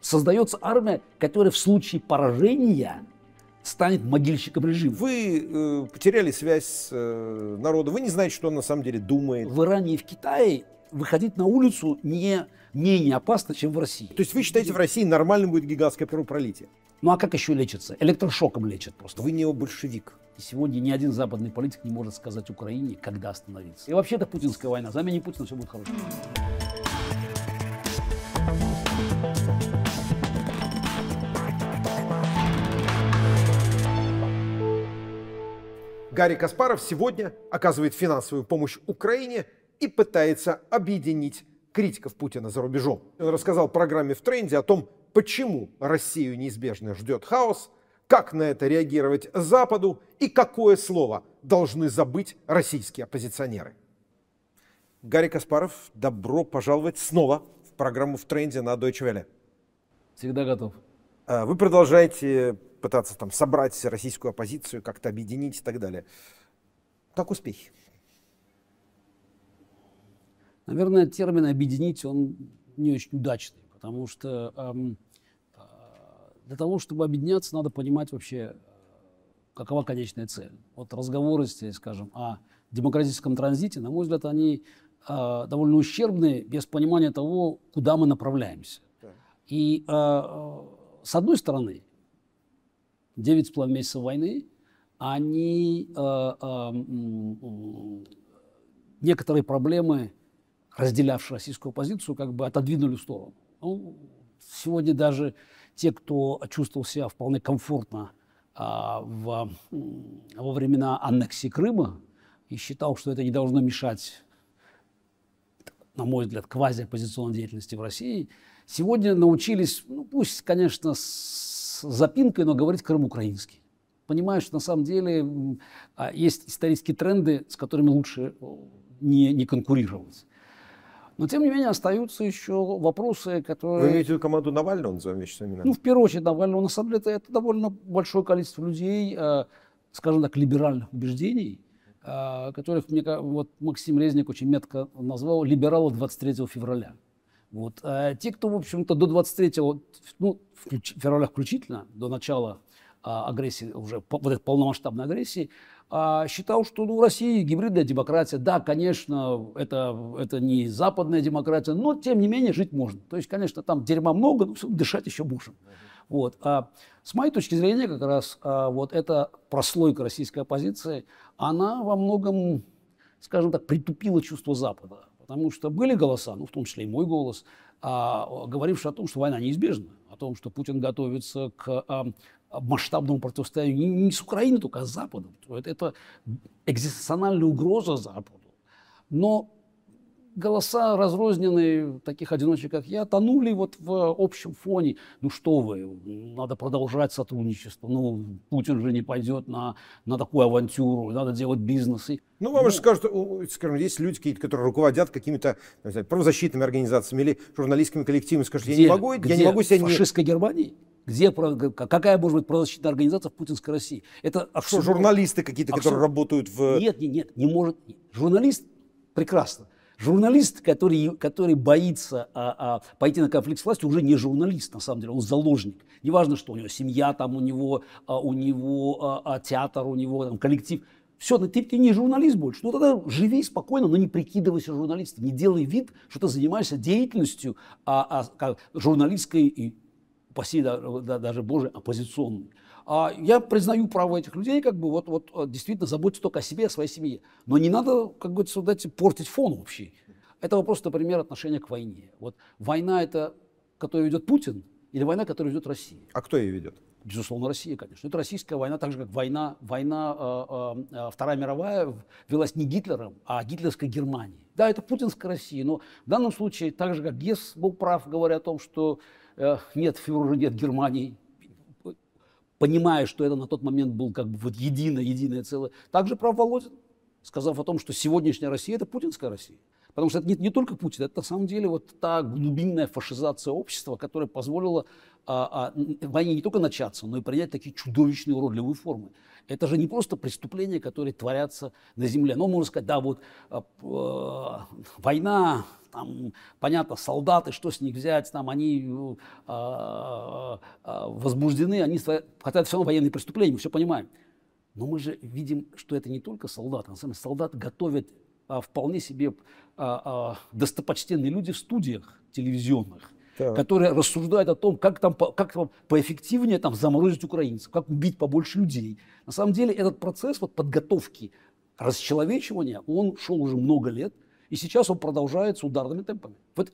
создается армия, которая в случае поражения станет могильщиком режима. Вы э, потеряли связь с э, народом, вы не знаете, что он на самом деле думает. В Иране и в Китае выходить на улицу не менее опасно, чем в России. То есть вы считаете, в России нормально будет гигантское кровопролитие? Ну а как еще лечится? Электрошоком лечат просто. Вы не большевик. И сегодня ни один западный политик не может сказать Украине, когда остановиться. И вообще это путинская война. Замени Путина, все будет хорошо. Гарри Каспаров сегодня оказывает финансовую помощь Украине и пытается объединить критиков Путина за рубежом. Он рассказал программе «В тренде» о том, почему Россию неизбежно ждет хаос, как на это реагировать Западу и какое слово должны забыть российские оппозиционеры. Гарри Каспаров, добро пожаловать снова в программу «В тренде» на Deutsche Welle. Всегда готов. А, вы продолжаете пытаться там собрать российскую оппозицию, как-то объединить и так далее. Как успехи? Наверное, термин «объединить» он не очень удачный, потому что эм, э, для того, чтобы объединяться, надо понимать вообще, э, какова конечная цель. Вот разговоры скажем, о демократическом транзите, на мой взгляд, они э, довольно ущербны без понимания того, куда мы направляемся. Да. И э, э с одной стороны, 9 с половиной месяцев войны, они э, э, некоторые проблемы, разделявшие российскую оппозицию, как бы отодвинули в сторону. Ну, сегодня даже те, кто чувствовал себя вполне комфортно э, в, во времена аннексии Крыма и считал, что это не должно мешать, на мой взгляд, квази-оппозиционной деятельности в России, сегодня научились, ну пусть, конечно, с запинкой, но говорить Крым украинский. Понимаю, на самом деле а, есть исторические тренды, с которыми лучше э, не, не конкурировать. Но, тем не менее, остаются еще вопросы, которые... Вы имеете в команду Навального, назовем вещи своими Ну, в первую очередь, Навального. На самом деле, это, это довольно большое количество людей, э, скажем так, либеральных убеждений, э, которых, мне вот Максим Резник очень метко назвал «либералы 23 февраля». Вот. А те, кто, в общем-то, до 23 ну, включ, февраля включительно, до начала а, агрессии, уже вот этой полномасштабной агрессии, а, считал, что ну, в России гибридная демократия. Да, конечно, это, это не западная демократия, но, тем не менее, жить можно. То есть, конечно, там дерьма много, но дышать еще можно. Вот. А с моей точки зрения, как раз а, вот эта прослойка российской оппозиции, она во многом, скажем так, притупила чувство Запада. Потому что были голоса, ну, в том числе и мой голос, а, говоривший о том, что война неизбежна, о том, что Путин готовится к а, масштабному противостоянию не, не с Украиной только, а с Западом. Это, это экзистенциональная угроза Западу. Но голоса разрозненные, таких одиночек, как я, тонули вот в общем фоне. Ну что вы, надо продолжать сотрудничество, ну Путин же не пойдет на, на такую авантюру, надо делать бизнес. Ну, вам ну, же скажут, скажем, есть люди какие-то, которые руководят какими-то знаю, правозащитными организациями или журналистскими коллективами, скажут, где, я не могу, где я не могу себя... Фашистской не... Германии? Где, какая может быть правозащитная организация в путинской России? Это абсолютно... Что, журналисты какие-то, абсолютно... которые работают в... Нет, нет, нет, не может. Журналист прекрасно. Журналист, который, который боится а, а, пойти на конфликт с властью, уже не журналист, на самом деле, он заложник. Неважно, что у него семья, там у него, а, у него а, а театр, у него там, коллектив. Все, ну, ты, ты не журналист больше. Ну тогда живи спокойно, но не прикидывайся журналистом. Не делай вид, что ты занимаешься деятельностью а, а, как журналистской и, упаси да, да, даже Боже, оппозиционной. А я признаю право этих людей, как бы вот, вот э, действительно заботиться только о себе, о своей семье. Но не надо, как бы вот дать, портить фон вообще. Это вопрос, например, отношения к войне. Вот война это, которую ведет Путин, или война, которую ведет Россия? А кто ее ведет? Безусловно, Россия, конечно. Это российская война, так же как война, война э, э, э Вторая мировая велась не Гитлером, а гитлерской Германией. Да, это путинская Россия, но в данном случае, так же как Гесс был прав, говоря о том, что э, нет, фюрера нет Германии, понимая, что это на тот момент был как бы вот единое, единое целое. Также прав Володин, сказав о том, что сегодняшняя Россия – это путинская Россия. Потому что это не, не только Путин, это на самом деле вот та глубинная фашизация общества, которая позволила а, а, войне не только начаться, но и принять такие чудовищные уродливые формы. Это же не просто преступления, которые творятся на земле. Но можно сказать, да, вот а, а, война, там, понятно, солдаты, что с них взять, там, они а, возбуждены, они хотят все равно военные преступления, мы все понимаем. Но мы же видим, что это не только солдаты. А на самом деле солдат готовят а, вполне себе а, а, достопочтенные люди в студиях телевизионных, так. которые рассуждают о том, как там, как поэффективнее там, заморозить украинцев, как убить побольше людей. На самом деле этот процесс вот, подготовки, расчеловечивания, он шел уже много лет, и сейчас он продолжается ударными темпами. Вот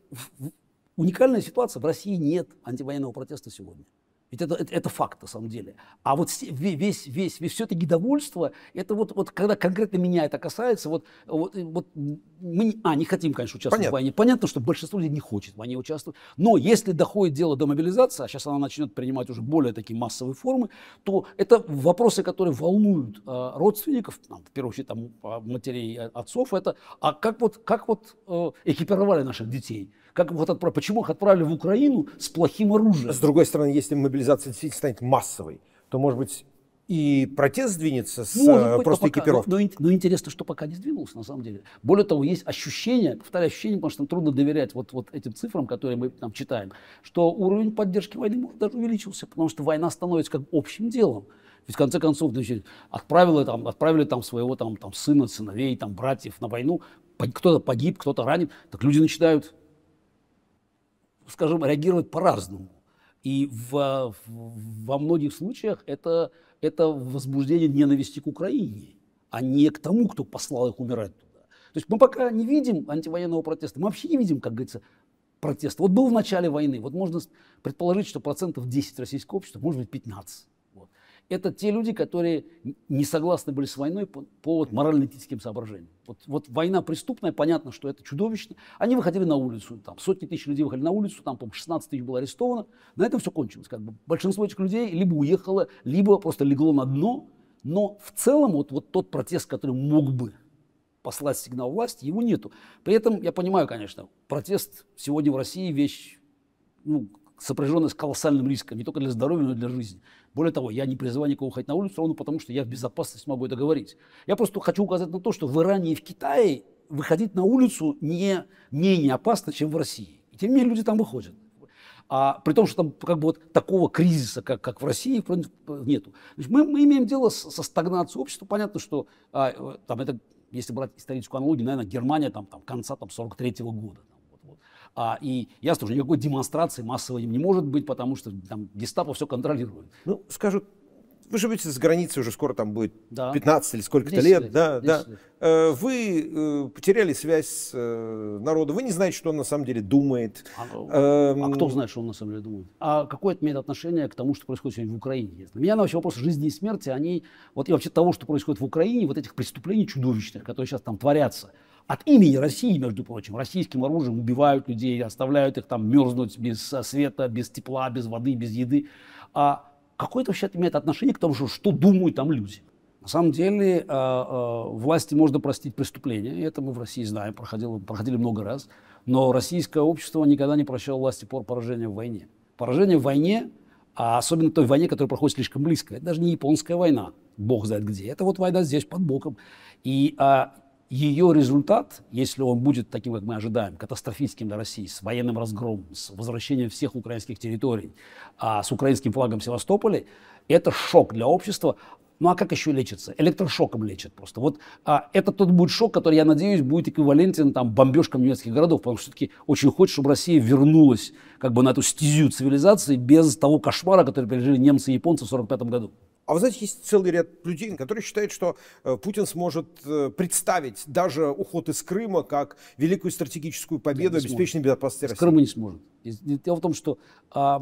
уникальная ситуация. В России нет антивоенного протеста сегодня. Ведь это, это, это факт на самом деле. А вот весь, весь, весь все это недовольство, это вот, вот когда конкретно меня это касается, вот, вот, вот мы а, не хотим, конечно, участвовать Понятно. в войне. Понятно, что большинство людей не хочет в войне участвовать. Но если доходит дело до мобилизации, а сейчас она начнет принимать уже более такие массовые формы, то это вопросы, которые волнуют э, родственников, в первую очередь там, а, матерей, отцов, это а как вот, как вот э, экипировали наших детей? Как вот отправили, почему их отправили в Украину с плохим оружием? С другой стороны, если мобилизация мобилизация действительно станет массовой, то, может быть, и протест сдвинется с Может э, быть, просто экипировки. Но, но, но интересно, что пока не сдвинулся, на самом деле. Более того, есть ощущение, повторяю, ощущение, потому что трудно доверять вот, вот этим цифрам, которые мы там читаем, что уровень поддержки войны может даже увеличился, потому что война становится как общим делом. Ведь в конце концов, значит, отправили там, отправили там своего там, там сына, сыновей, там братьев на войну, кто-то погиб, кто-то ранен, так люди начинают, скажем, реагировать по-разному. И во, во многих случаях это, это возбуждение ненависти к Украине, а не к тому, кто послал их умирать туда. То есть мы пока не видим антивоенного протеста, мы вообще не видим, как говорится, протеста. Вот был в начале войны, вот можно предположить, что процентов 10 российского общества, может быть 15 это те люди, которые не согласны были с войной по, по вот, морально-этическим соображениям. Вот, вот война преступная, понятно, что это чудовищно. Они выходили на улицу, там сотни тысяч людей выходили на улицу, там, по-моему, 16 тысяч было арестовано. На этом все кончилось. Как бы. Большинство этих людей либо уехало, либо просто легло на дно. Но в целом вот, вот тот протест, который мог бы послать сигнал власти, его нету. При этом я понимаю, конечно, протест сегодня в России вещь ну, сопряженная с колоссальным риском, не только для здоровья, но и для жизни. Более того, я не призываю никого ходить на улицу, ровно потому что я в безопасности могу это говорить. Я просто хочу указать на то, что в Иране и в Китае выходить на улицу не менее опасно, чем в России. И тем не менее люди там выходят. А при том, что там как бы вот такого кризиса, как, как в России, нету. Значит, мы, мы имеем дело с, со стагнацией общества. Понятно, что а, там это, если брать историческую аналогию, наверное, Германия там, там конца там, 43 -го года а, и ясно, что никакой демонстрации массовой не может быть, потому что там гестапо все контролирует. Ну, скажу, вы живете с границей уже скоро там будет да. 15 или сколько-то лет, лет, да, да. Лет. Э, вы э, потеряли связь с э, народом, вы не знаете, что он на самом деле думает. А, эм... а кто знает, что он на самом деле думает? А какое это имеет отношение к тому, что происходит сегодня в Украине? Для меня вообще вопрос жизни и смерти, они вот и вообще того, что происходит в Украине, вот этих преступлений чудовищных, которые сейчас там творятся от имени России, между прочим, российским оружием убивают людей, оставляют их там мерзнуть без света, без тепла, без воды, без еды. А какое это вообще имеет отношение к тому, что, что думают там люди? На самом деле э, э, власти можно простить преступления, это мы в России знаем, проходило, проходили много раз, но российское общество никогда не прощало власти по поражению в войне. Поражение в войне, а особенно той войне, которая проходит слишком близко, это даже не японская война, бог знает где, это вот война здесь под боком. И а, ее результат, если он будет таким, как мы ожидаем, катастрофическим для России, с военным разгромом, с возвращением всех украинских территорий, а с украинским флагом Севастополя, это шок для общества, ну а как еще лечится? Электрошоком лечат просто. Вот а, это тот будет шок, который, я надеюсь, будет эквивалентен там бомбежкам немецких городов, потому что все-таки очень хочет, чтобы Россия вернулась как бы на эту стезю цивилизации без того кошмара, который пережили немцы и японцы в 1945 году. А вы знаете, есть целый ряд людей, которые считают, что э, Путин сможет э, представить даже уход из Крыма как великую стратегическую победу, да, безопасности России. Из Крыма не сможет. Дело в том, что э,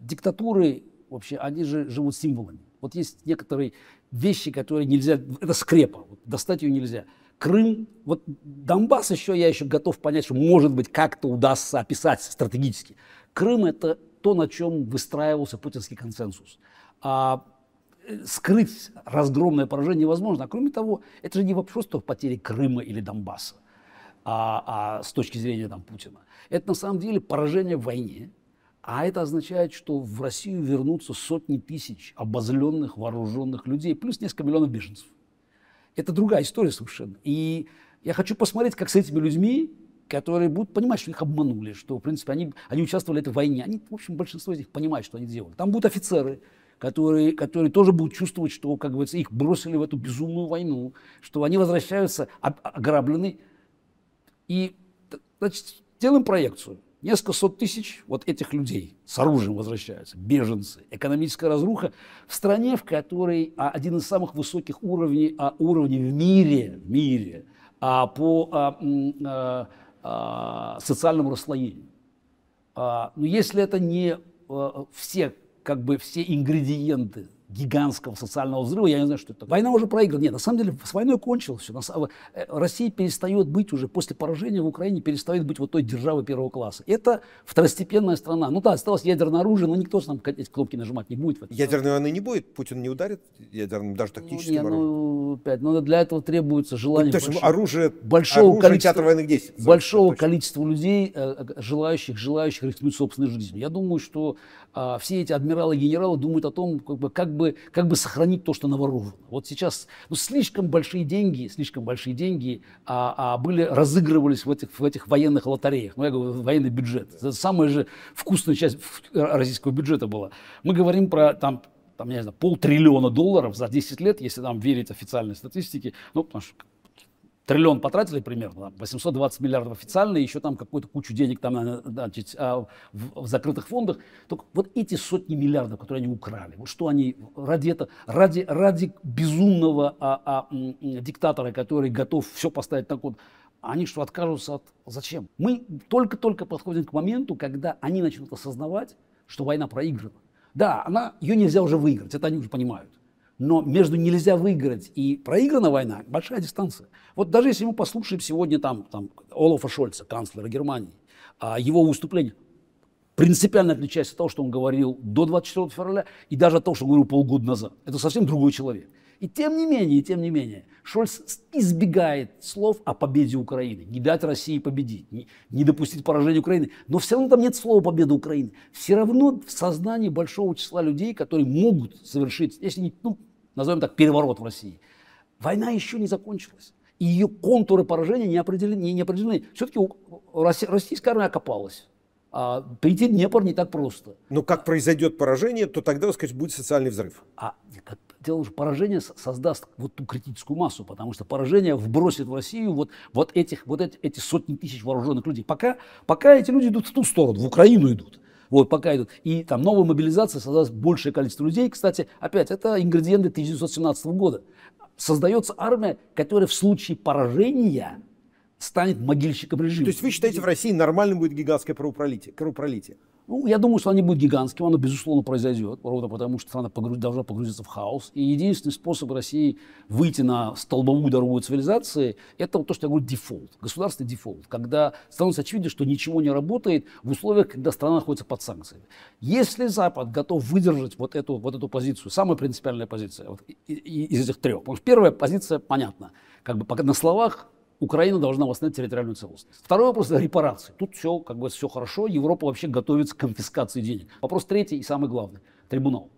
диктатуры вообще, они же живут символами. Вот есть некоторые вещи, которые нельзя, это скрепа, вот, достать ее нельзя. Крым, вот Донбасс еще, я еще готов понять, что может быть как-то удастся описать стратегически. Крым это то, на чем выстраивался путинский консенсус. А э, скрыть разгромное поражение невозможно. А кроме того, это же не вопрос только потери Крыма или Донбасса а, а, с точки зрения там, Путина. Это на самом деле поражение в войне, а это означает, что в Россию вернутся сотни тысяч обозленных, вооруженных людей, плюс несколько миллионов беженцев. Это другая история совершенно. И я хочу посмотреть, как с этими людьми, которые будут понимать, что их обманули, что, в принципе, они, они участвовали в этой войне. Они, в общем, большинство из них понимают, что они делали. Там будут офицеры, которые, которые тоже будут чувствовать, что, как говорится, их бросили в эту безумную войну, что они возвращаются а, ограблены. И, значит, делаем проекцию. Несколько сот тысяч вот этих людей с оружием возвращаются, беженцы, экономическая разруха в стране, в которой а, один из самых высоких уровней, а, уровней в мире, в мире а, по социальному расслоению. но если это не все, как бы все ингредиенты гигантского социального взрыва, я не знаю, что это. такое. Война уже проиграна. Нет, на самом деле с войной кончилось все. Э, Россия перестает быть уже, после поражения в Украине, перестает быть вот той державой первого класса. Это второстепенная страна. Ну да, осталось ядерное оружие, но никто там эти кнопки нажимать не будет. Ядерной войны не будет, Путин не ударит ядерным, даже ну, тактическим ну, нет, оружием. Ну, опять, но для этого требуется желание ну, большого, оружие, большого оружие количества, театра военных действий. Большого точно. количества людей, э, э, желающих, желающих рискнуть собственной жизнью. Я думаю, что а, все эти адмиралы и генералы думают о том, как бы, как бы бы, как бы сохранить то, что наворовано. Вот сейчас ну, слишком большие деньги, слишком большие деньги а, а были, разыгрывались в этих, в этих военных лотереях. Ну, я говорю, военный бюджет. Это самая же вкусная часть э, российского бюджета была. Мы говорим про там, там, я не знаю, полтриллиона долларов за 10 лет, если нам верить официальной статистике, ну, потому что триллион потратили примерно, 820 миллиардов официально, еще там какую-то кучу денег там, э, значит, а, в, в закрытых фондах. Только вот эти сотни миллиардов, которые они украли, вот что они ради это, ради, ради безумного а, а, диктатора, который готов все поставить на кон, они что, откажутся от... Зачем? Мы только-только подходим к моменту, когда они начнут осознавать, что война проиграна. Да, она, ее нельзя уже выиграть, это они уже понимают но между нельзя выиграть и проиграна война – большая дистанция. Вот даже если мы послушаем сегодня там, там Олафа Шольца, канцлера Германии, а его выступление принципиально отличается от того, что он говорил до 24 февраля и даже от того, что говорил полгода назад. Это совсем другой человек. И тем не менее, тем не менее, Шольц избегает слов о победе Украины, не дать России победить, не, не допустить поражения Украины. Но все равно там нет слова победа Украины. Все равно в сознании большого числа людей, которые могут совершить, если не, ну, назовем так, переворот в России. Война еще не закончилась. И ее контуры поражения не определены. Не определены. Все-таки российская армия окопалась. А перейти Днепр не так просто. Но как произойдет поражение, то тогда, так сказать, будет социальный взрыв. А как, дело что поражение создаст вот ту критическую массу, потому что поражение вбросит в Россию вот, вот, этих, вот эти, эти сотни тысяч вооруженных людей. Пока, пока эти люди идут в ту сторону, в Украину идут. Вот, пока идут. И там новая мобилизация создалась большее количество людей. Кстати, опять, это ингредиенты 1917 года. Создается армия, которая в случае поражения станет могильщиком режима. То есть вы считаете, в России нормальным будет гигантское кровопролитие? кровопролитие? Ну, я думаю, что она не будет гигантским, оно безусловно, произойдет, ровно потому что страна погруз... должна погрузиться в хаос. И единственный способ России выйти на столбовую дорогу цивилизации – это вот то, что я говорю, дефолт, государственный дефолт, когда становится очевидно, что ничего не работает в условиях, когда страна находится под санкциями. Если Запад готов выдержать вот эту, вот эту позицию, самая принципиальная позиция вот, из этих трех, потому что первая позиция понятна, как бы на словах Украина должна восстановить территориальную целостность. Второй вопрос – это репарации. Тут все, как бы, все хорошо. Европа вообще готовится к конфискации денег. Вопрос третий и самый главный – трибунал.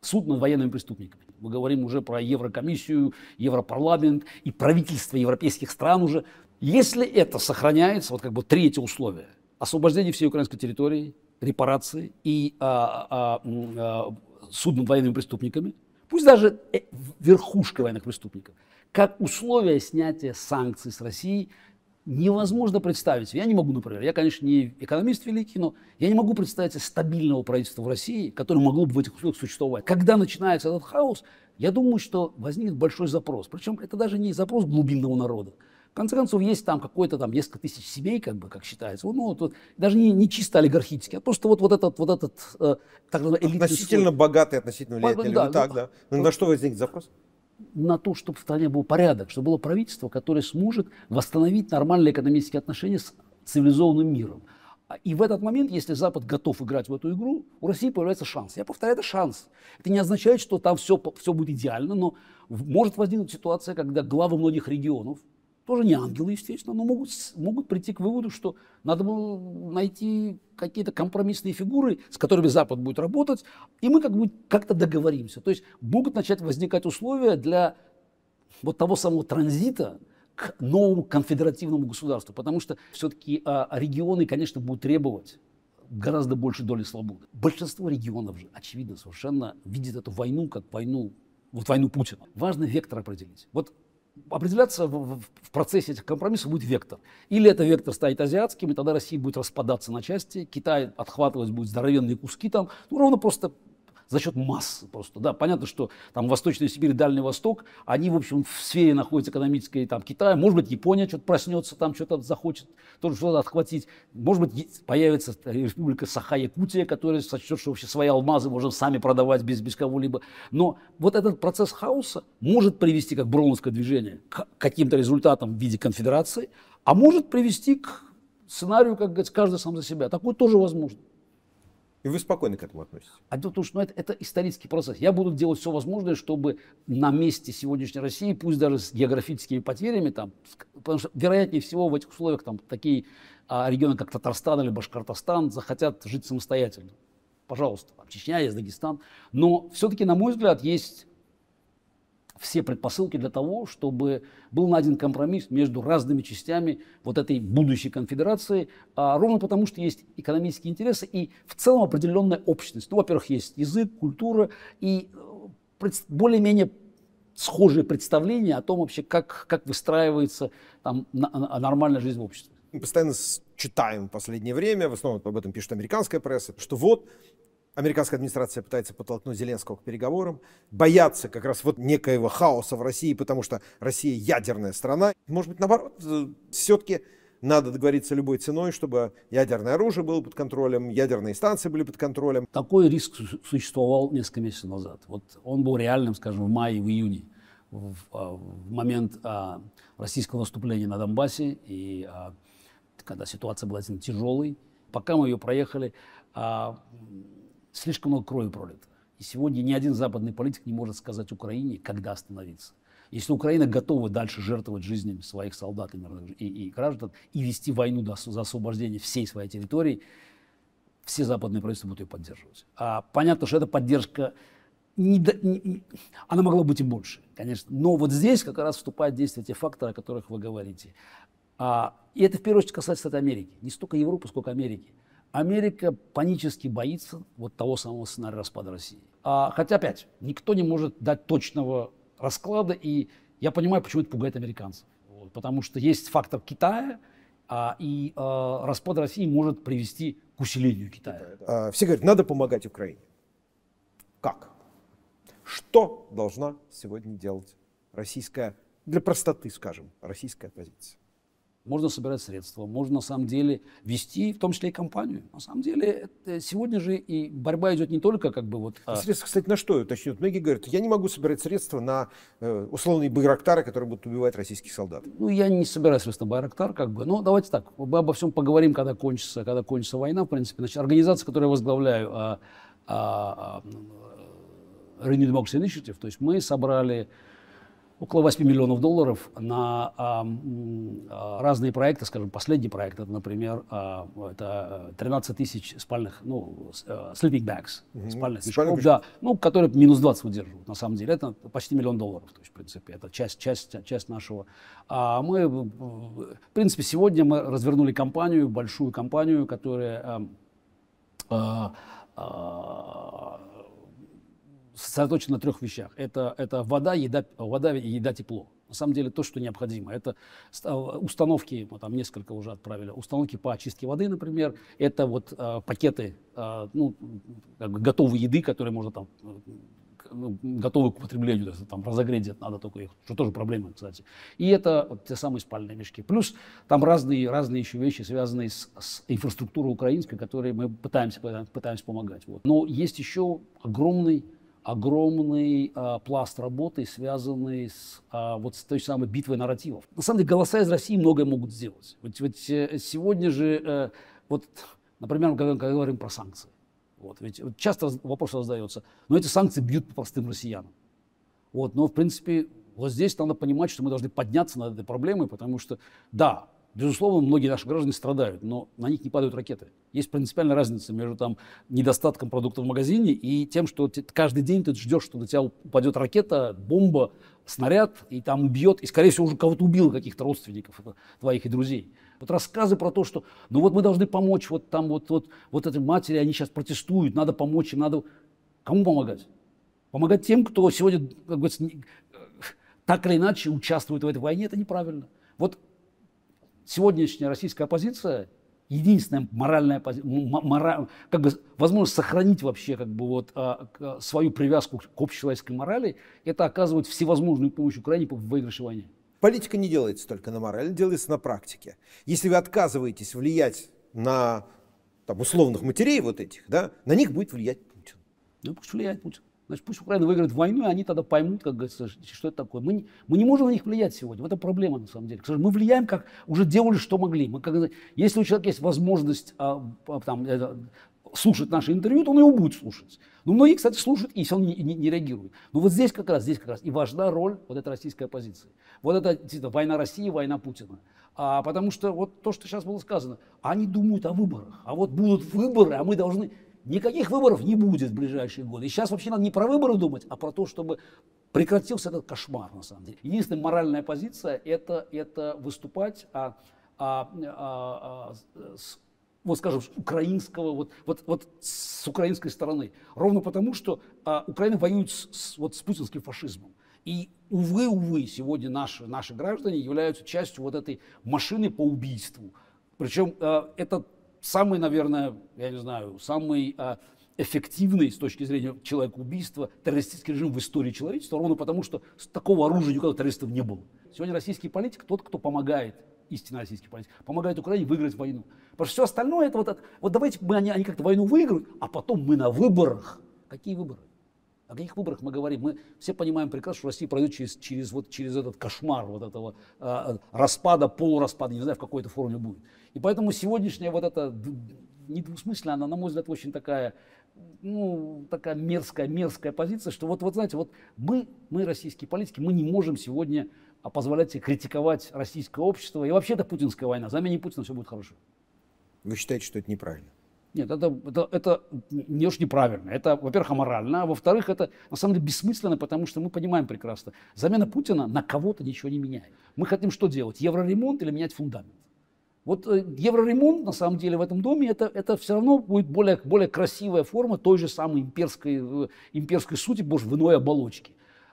Суд над военными преступниками. Мы говорим уже про Еврокомиссию, Европарламент и правительство европейских стран уже. Если это сохраняется, вот как бы третье условие – освобождение всей украинской территории, репарации и а, а, а, суд над военными преступниками, пусть даже э, верхушка военных преступников – как условия снятия санкций с России невозможно представить. Я не могу, например, я, конечно, не экономист великий, но я не могу представить стабильного правительства в России, которое могло бы в этих условиях существовать. Когда начинается этот хаос, я думаю, что возникнет большой запрос. Причем это даже не запрос глубинного народа. В конце концов, есть там какое-то там несколько тысяч семей, как бы, как считается. Ну, вот, вот, даже не, не чисто олигархический, а просто вот, вот этот, вот этот, э, так называемый Относительно слой. богатый, относительно влиятельный. Да, ну, так, ну, да. Ну, на что возник запрос? на то, чтобы в стране был порядок, чтобы было правительство, которое сможет восстановить нормальные экономические отношения с цивилизованным миром. И в этот момент, если Запад готов играть в эту игру, у России появляется шанс. Я повторяю, это шанс. Это не означает, что там все, все будет идеально, но может возникнуть ситуация, когда главы многих регионов – тоже не ангелы, естественно, но могут, могут прийти к выводу, что надо было найти какие-то компромиссные фигуры, с которыми Запад будет работать, и мы как бы как-то договоримся. То есть могут начать возникать условия для вот того самого транзита к новому конфедеративному государству, потому что все-таки а, регионы, конечно, будут требовать гораздо больше доли свободы. Большинство регионов же, очевидно, совершенно видит эту войну как войну, вот войну Путина. Важно вектор определить. Вот определяться в, в процессе этих компромиссов будет вектор. Или это вектор станет азиатским, и тогда Россия будет распадаться на части, Китай отхватывать будет здоровенные куски там, ну ровно просто за счет массы просто. Да, понятно, что там Восточная Сибирь, Дальний Восток, они, в общем, в сфере находятся экономической там, Китая. Может быть, Япония что-то проснется, там что-то захочет, тоже что-то отхватить. Может быть, появится республика Саха-Якутия, которая сочтет, что вообще свои алмазы можем сами продавать без, без кого-либо. Но вот этот процесс хаоса может привести, как броуновское движение, к каким-то результатам в виде конфедерации, а может привести к сценарию, как говорится, каждый сам за себя. Такое тоже возможно. И вы спокойно к этому относитесь? А тут уж, ну это, это исторический процесс. Я буду делать все возможное, чтобы на месте сегодняшней России, пусть даже с географическими потерями, там, потому что вероятнее всего в этих условиях там такие а, регионы, как Татарстан или Башкортостан, захотят жить самостоятельно. Пожалуйста, там Чечня есть, Дагестан. Но все-таки, на мой взгляд, есть все предпосылки для того, чтобы был найден компромисс между разными частями вот этой будущей конфедерации, а, ровно потому, что есть экономические интересы и в целом определенная общность. Ну, во-первых, есть язык, культура и э, более-менее схожие представления о том вообще, как, как выстраивается там, нормальная жизнь в обществе. Мы постоянно читаем в последнее время, в основном об этом пишет американская пресса, что вот Американская администрация пытается подтолкнуть Зеленского к переговорам, боятся как раз вот некоего хаоса в России, потому что Россия ядерная страна. Может быть, наоборот, э, все-таки надо договориться любой ценой, чтобы ядерное оружие было под контролем, ядерные станции были под контролем. Такой риск существовал несколько месяцев назад. Вот он был реальным, скажем, в мае, в июне, в, в а, момент а, российского наступления на Донбассе, и а, когда ситуация была тяжелой. Пока мы ее проехали, а, слишком много крови пролито. И сегодня ни один западный политик не может сказать Украине, когда остановиться. Если Украина готова дальше жертвовать жизнями своих солдат и, и, и граждан и вести войну до, за освобождение всей своей территории, все западные правительства будут ее поддерживать. А понятно, что эта поддержка не, не, она могла быть и больше, конечно. Но вот здесь как раз вступают в действие те факторы, о которых вы говорите. А, и это в первую очередь касается Америки. Не столько Европы, сколько Америки. Америка панически боится вот того самого сценария распада России. А, хотя опять, никто не может дать точного расклада, и я понимаю, почему это пугает американцев. Вот, потому что есть фактор Китая, а, и а, распад России может привести к усилению Китая. Да. А, все говорят, надо помогать Украине. Как? Что должна сегодня делать российская, для простоты скажем, российская оппозиция? можно собирать средства, можно на самом деле вести, в том числе и компанию. На самом деле это, сегодня же и борьба идет не только как бы вот... А... Средства, кстати, на что Точнее, Многие говорят, я не могу собирать средства на э, условные байрактары, которые будут убивать российских солдат. Ну, я не собираюсь собственно, байрактар, как бы. Но давайте так, мы обо всем поговорим, когда кончится, когда кончится война, в принципе. Значит, организация, которую я возглавляю, а, а, а Democracy Initiative, то есть мы собрали около 8 миллионов долларов на а, а, разные проекты, скажем, последний проект, это, например, а, это 13 э, тысяч спальных, ну, э, sleeping bags, mm-hmm. спальных мешков, Спальный да, ну, которые минус 20 выдерживают, на самом деле, это почти миллион долларов, то есть, в принципе, это часть, часть, часть нашего. А мы, э, в принципе, сегодня мы развернули компанию, большую компанию, которая эм, сосредоточен на трех вещах. Это, это вода, еда, вода, еда, тепло. На самом деле то, что необходимо. Это установки, мы там несколько уже отправили, установки по очистке воды, например. Это вот э, пакеты э, ну, как бы готовой еды, которые можно там ну, готовы к употреблению, там разогреть где-то надо только их, что тоже проблема, кстати. И это вот те самые спальные мешки. Плюс там разные, разные еще вещи, связанные с, с инфраструктурой украинской, которые мы пытаемся, пытаемся помогать. Вот. Но есть еще огромный огромный а, пласт работы, связанный с а, вот с той самой битвой нарративов. На самом деле голоса из России многое могут сделать. Вот, вот э, сегодня же, э, вот, например, когда, когда говорим про санкции, вот, ведь часто вопрос раздается, но эти санкции бьют по простым россиянам. Вот, но в принципе вот здесь надо понимать, что мы должны подняться над этой проблемой, потому что, да, Безусловно, многие наши граждане страдают, но на них не падают ракеты. Есть принципиальная разница между там, недостатком продукта в магазине и тем, что ты, каждый день ты ждешь, что на тебя упадет ракета, бомба, снаряд, и там убьет, и, скорее всего, уже кого-то убил, каких-то родственников э, твоих и друзей. Вот рассказы про то, что ну вот мы должны помочь вот там вот, вот, вот этой матери, они сейчас протестуют, надо помочь им, надо... Кому помогать? Помогать тем, кто сегодня, как говорится, э, так или иначе участвует в этой войне, это неправильно. Вот сегодняшняя российская оппозиция единственная моральная мора, как бы возможность сохранить вообще как бы вот а, свою привязку к общечеловеческой морали, это оказывать всевозможную помощь Украине в выигрыше войны. Политика не делается только на морали, делается на практике. Если вы отказываетесь влиять на там, условных матерей вот этих, да, на них будет влиять Путин. Да, ну, пусть влияет Путин. Значит, пусть Украина выиграет войну, и они тогда поймут, как говорится, что это такое. Мы не, мы не можем на них влиять сегодня. Вот это проблема на самом деле. К сожалению, мы влияем, как уже делали, что могли. Мы, как, если у человека есть возможность а, а, там, это, слушать наше интервью, то он его будет слушать. Но многие, кстати, слушают и все равно не, не, не реагируют. Но вот здесь как раз, здесь как раз и важна роль вот этой российской оппозиции. Вот это действительно война России, война Путина. А, потому что вот то, что сейчас было сказано, они думают о выборах. А вот будут выборы, а мы должны... Никаких выборов не будет в ближайшие годы. И сейчас вообще надо не про выборы думать, а про то, чтобы прекратился этот кошмар, на самом деле. Единственная моральная позиция это, – это выступать а, а, а, а, с, вот скажем, с украинского, вот, вот, вот с украинской стороны. Ровно потому, что а, Украина воюет с, с, вот, с путинским фашизмом. И, увы, увы, сегодня наши, наши граждане являются частью вот этой машины по убийству. Причем э, это самый, наверное, я не знаю, самый а, эффективный с точки зрения человека убийства террористический режим в истории человечества, ровно потому что такого оружия никогда террористов не было. Сегодня российский политик тот, кто помогает истинно российский политик, помогает Украине выиграть войну. Потому что все остальное это вот, вот давайте мы они, они как-то войну выиграют, а потом мы на выборах. Какие выборы? О каких выборах мы говорим? Мы все понимаем прекрасно, что Россия пройдет через, через, вот, через этот кошмар вот этого э, распада, полураспада, не знаю, в какой то форме будет. И поэтому сегодняшняя вот эта недвусмысленная, она, на мой взгляд, очень такая, ну, такая мерзкая, мерзкая позиция, что вот, вот знаете, вот мы, мы, российские политики, мы не можем сегодня а, позволять себе критиковать российское общество и вообще это путинская война. За меня Путина все будет хорошо. Вы считаете, что это неправильно? Нет, это, это, это не уж неправильно. Это, во-первых, аморально, а во-вторых, это на самом деле бессмысленно, потому что мы понимаем прекрасно, замена Путина на кого-то ничего не меняет. Мы хотим что делать? Евроремонт или менять фундамент? Вот э, евроремонт, на самом деле, в этом доме, это, это все равно будет более, более красивая форма той же самой имперской, э, имперской сути, боже, в иной оболочке.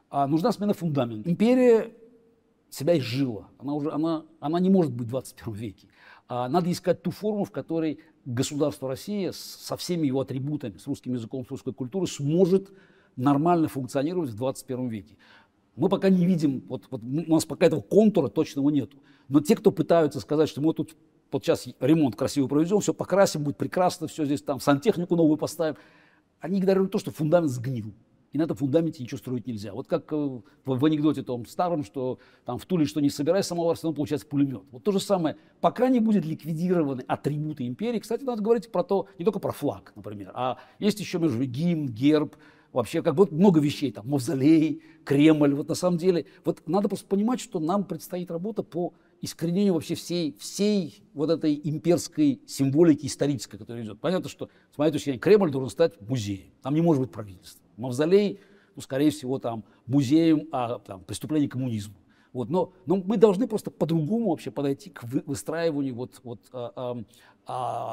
А нужна смена фундамента. Империя себя изжила. Она, уже, она, она не может быть в 21 веке. А, надо искать ту форму, в которой государство России со всеми его атрибутами, с русским языком, с русской культурой сможет нормально функционировать в 21 веке. Мы пока не видим, вот, вот у нас пока этого контура точного нет. Но те, кто пытаются сказать, что мы тут вот сейчас ремонт красиво проведем, все покрасим, будет прекрасно, все здесь там, сантехнику новую поставим, они говорят то, что фундамент сгнил. И на этом фундаменте ничего строить нельзя. Вот как э, в, в анекдоте том старом, что там в Туле что не собирай самовар, все получается пулемет. Вот то же самое. Пока не будет ликвидированы атрибуты империи, кстати, надо говорить про то, не только про флаг, например, а есть еще между гимн, герб, вообще как бы вот много вещей, там мавзолей, Кремль, вот на самом деле, вот надо просто понимать, что нам предстоит работа по искоренению вообще всей, всей вот этой имперской символики исторической, которая идет. Понятно, что, с моей точки зрения, Кремль должен стать музеем, там не может быть правительства мавзолей, ну, скорее всего, там, музеем о а, там, преступлении коммунизма. Вот, но, но мы должны просто по-другому вообще подойти к выстраиванию вот, вот, а, а,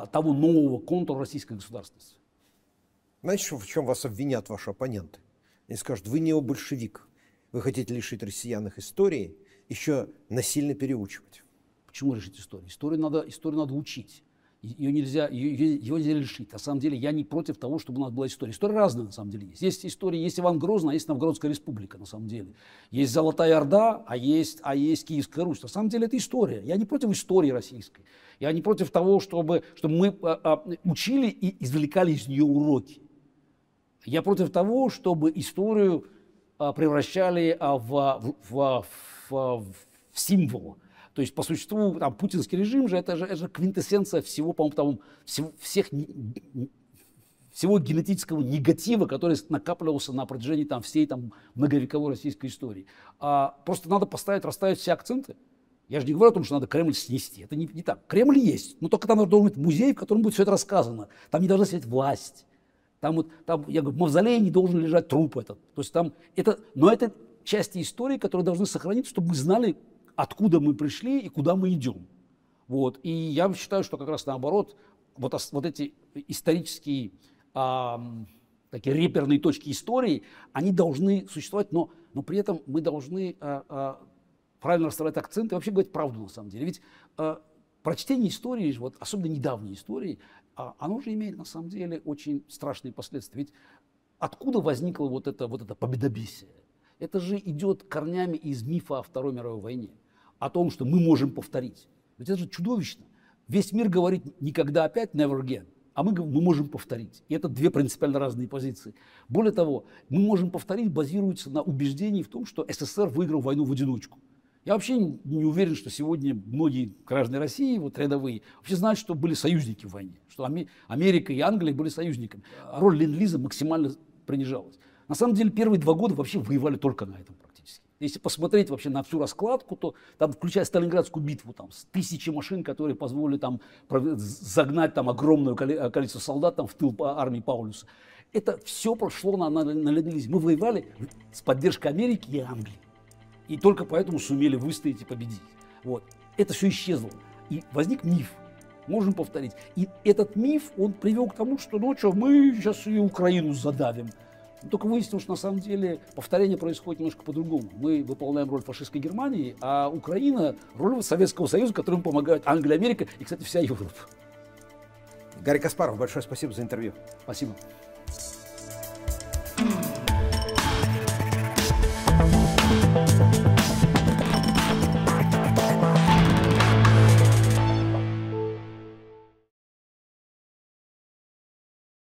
а, того нового контура российской государственности. Знаете, в чем вас обвинят ваши оппоненты? Они скажут, вы не большевик, вы хотите лишить россиян их истории, еще насильно переучивать. Почему лишить истории? Историю надо, историю надо учить ее нельзя, ее, его нельзя решить. На самом деле я не против того, чтобы у нас была история. История разная на самом деле есть. Есть история, есть Иван Грозный, а есть Новгородская республика на самом деле. Есть Золотая Орда, а есть, а есть Киевская Русь. На самом деле это история. Я не против истории российской. Я не против того, чтобы, чтобы мы а, а, учили и извлекали из нее уроки. Я против того, чтобы историю а, превращали а, в, в, в, в, в символ то есть, по существу, там, путинский режим же, это же, это же квинтэссенция всего, по-моему, там, всех всего генетического негатива, который накапливался на протяжении там, всей там, многовековой российской истории. А просто надо поставить, расставить все акценты. Я же не говорю о том, что надо Кремль снести. Это не, не так. Кремль есть, но только там должен быть музей, в котором будет все это рассказано. Там не должна сидеть власть. Там, вот, там я говорю, в мавзолее не должен лежать труп этот. То есть там это, но это части истории, которые должны сохраниться, чтобы мы знали, откуда мы пришли и куда мы идем. Вот. И я считаю, что как раз наоборот, вот, вот эти исторические а, такие реперные точки истории, они должны существовать, но, но при этом мы должны а, а, правильно расставлять акценты и вообще говорить правду на самом деле. Ведь а, прочтение истории, вот, особенно недавней истории, а, оно же имеет на самом деле очень страшные последствия. Ведь откуда возникло вот это, вот это победобесие? Это же идет корнями из мифа о Второй мировой войне о том, что мы можем повторить. Ведь это же чудовищно. Весь мир говорит никогда опять, never again, а мы, мы можем повторить. И это две принципиально разные позиции. Более того, мы можем повторить базируется на убеждении в том, что СССР выиграл войну в одиночку. Я вообще не уверен, что сегодня многие граждане России, вот рядовые, вообще знают, что были союзники в войне, что Америка и Англия были союзниками. Роль Ленд-Лиза максимально принижалась. На самом деле первые два года вообще воевали только на этом. Если посмотреть вообще на всю раскладку, то там, включая Сталинградскую битву, там с тысячи машин, которые позволили там загнать там огромное э, количество солдат там в тыл армии Паулюса. Это все прошло на, на, на леднилизе. Мы воевали с поддержкой Америки и Англии. И только поэтому сумели выстоять и победить. Вот. Это все исчезло. И возник миф. Можем повторить. И этот миф, он привел к тому, что, ну что, мы сейчас и Украину задавим только выяснилось, что на самом деле повторение происходит немножко по-другому. Мы выполняем роль фашистской Германии, а Украина роль Советского Союза, которому помогают Англия, Америка и, кстати, вся Европа. Гарри Каспаров, большое спасибо за интервью. Спасибо.